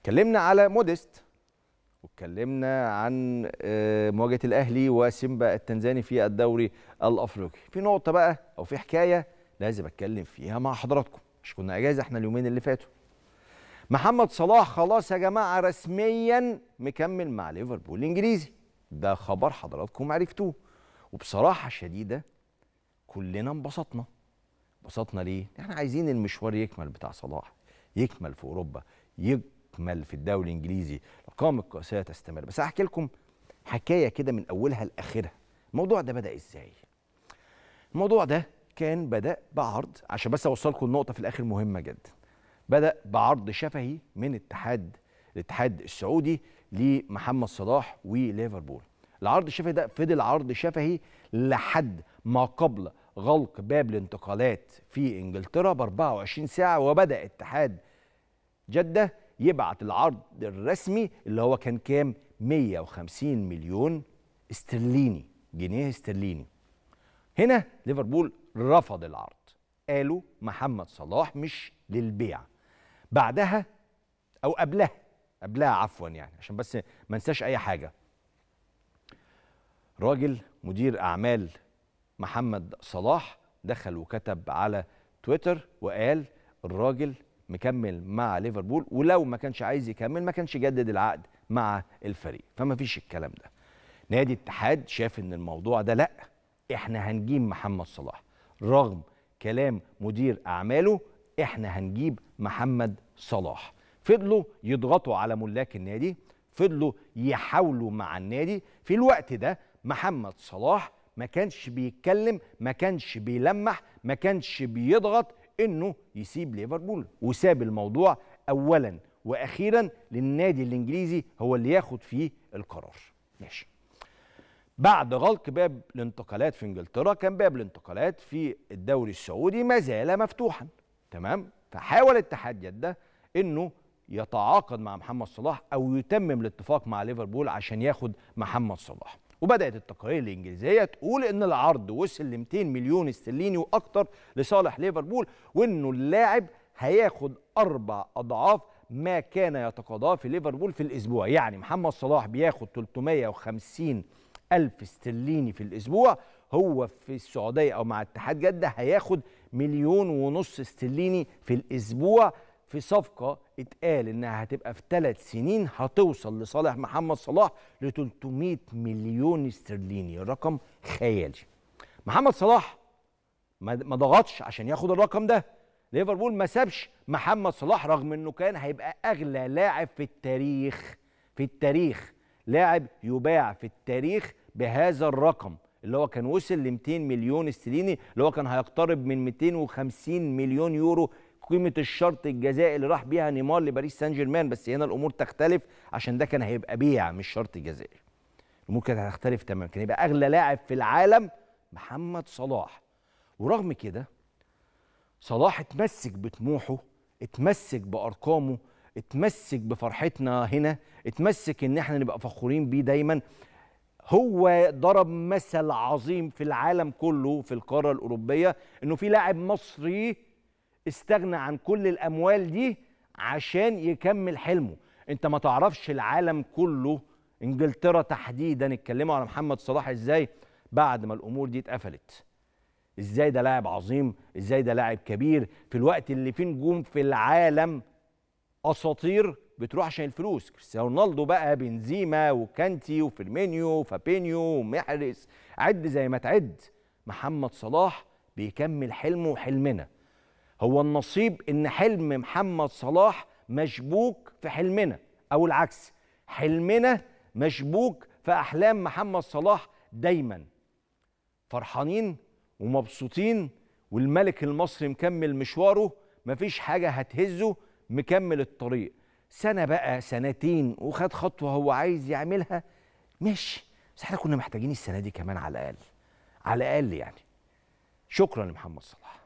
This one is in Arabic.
اتكلمنا على موديست واتكلمنا عن آه، مواجهه الاهلي وسيمبا التنزاني في الدوري الافريقي في نقطه بقى او في حكايه لازم اتكلم فيها مع حضراتكم مش كنا اجازه احنا اليومين اللي فاتوا محمد صلاح خلاص يا جماعه رسميا مكمل مع ليفربول الانجليزي ده خبر حضراتكم عرفتوه وبصراحه شديده كلنا انبسطنا انبسطنا ليه احنا عايزين المشوار يكمل بتاع صلاح يكمل في اوروبا يكمل يكمل في الدوري الانجليزي الارقام القياسيه تستمر بس هحكي لكم حكايه كده من اولها لاخرها الموضوع ده بدا ازاي الموضوع ده كان بدا بعرض عشان بس اوصلكم النقطه في الاخر مهمه جدا بدا بعرض شفهي من اتحاد الاتحاد السعودي لمحمد صلاح وليفربول العرض الشفهي ده فضل عرض شفهي لحد ما قبل غلق باب الانتقالات في انجلترا ب 24 ساعه وبدا اتحاد جده يبعت العرض الرسمي اللي هو كان كام 150 مليون استرليني جنيه استرليني هنا ليفربول رفض العرض قالوا محمد صلاح مش للبيع بعدها او قبلها قبلها عفوا يعني عشان بس ما انساش اي حاجه راجل مدير اعمال محمد صلاح دخل وكتب على تويتر وقال الراجل مكمل مع ليفربول ولو ما كانش عايز يكمل ما كانش جدد العقد مع الفريق فما فيش الكلام ده نادي الاتحاد شاف ان الموضوع ده لا احنا هنجيب محمد صلاح رغم كلام مدير اعماله احنا هنجيب محمد صلاح فضلوا يضغطوا على ملاك النادي فضلوا يحاولوا مع النادي في الوقت ده محمد صلاح ما كانش بيتكلم ما كانش بيلمح ما كانش بيضغط انه يسيب ليفربول وساب الموضوع اولا واخيرا للنادي الانجليزي هو اللي ياخد فيه القرار ماشي بعد غلق باب الانتقالات في انجلترا كان باب الانتقالات في الدوري السعودي ما زال مفتوحا تمام فحاول اتحاد جده انه يتعاقد مع محمد صلاح او يتمم الاتفاق مع ليفربول عشان ياخد محمد صلاح وبدات التقارير الانجليزيه تقول ان العرض وصل ل 200 مليون استرليني واكتر لصالح ليفربول وانه اللاعب هياخد اربع اضعاف ما كان يتقاضاه في ليفربول في الاسبوع يعني محمد صلاح بياخد 350 ألف استرليني في الأسبوع هو في السعودية أو مع اتحاد جدة هياخد مليون ونص استرليني في الأسبوع في صفقه اتقال انها هتبقى في ثلاث سنين هتوصل لصالح محمد صلاح ل 300 مليون استرليني رقم خيالي محمد صلاح ما ضغطش عشان ياخد الرقم ده ليفربول ما سابش محمد صلاح رغم انه كان هيبقى اغلى لاعب في التاريخ في التاريخ لاعب يباع في التاريخ بهذا الرقم اللي هو كان وصل ل 200 مليون استرليني اللي هو كان هيقترب من 250 مليون يورو قيمه الشرط الجزائي اللي راح بيها نيمار لباريس سان جيرمان بس هنا الامور تختلف عشان ده كان هيبقى بيع مش شرط جزائي الامور كانت هتختلف تماما كان يبقى اغلى لاعب في العالم محمد صلاح ورغم كده صلاح اتمسك بطموحه اتمسك بارقامه اتمسك بفرحتنا هنا اتمسك ان احنا نبقى فخورين بيه دايما هو ضرب مثل عظيم في العالم كله في القاره الاوروبيه انه في لاعب مصري استغنى عن كل الاموال دي عشان يكمل حلمه انت ما تعرفش العالم كله انجلترا تحديدا اتكلموا على محمد صلاح ازاي بعد ما الامور دي اتقفلت ازاي ده لاعب عظيم ازاي ده لاعب كبير في الوقت اللي فيه نجوم في العالم اساطير بتروح عشان الفلوس كريستيانو رونالدو بقى بنزيما وكانتي وفيرمينيو وفابينيو ومحرز عد زي ما تعد محمد صلاح بيكمل حلمه وحلمنا هو النصيب ان حلم محمد صلاح مشبوك في حلمنا او العكس حلمنا مشبوك في احلام محمد صلاح دايما فرحانين ومبسوطين والملك المصري مكمل مشواره مفيش حاجه هتهزه مكمل الطريق سنه بقى سنتين وخد خطوه هو عايز يعملها ماشي بس احنا كنا محتاجين السنه دي كمان على الاقل على الاقل يعني شكرا لمحمد صلاح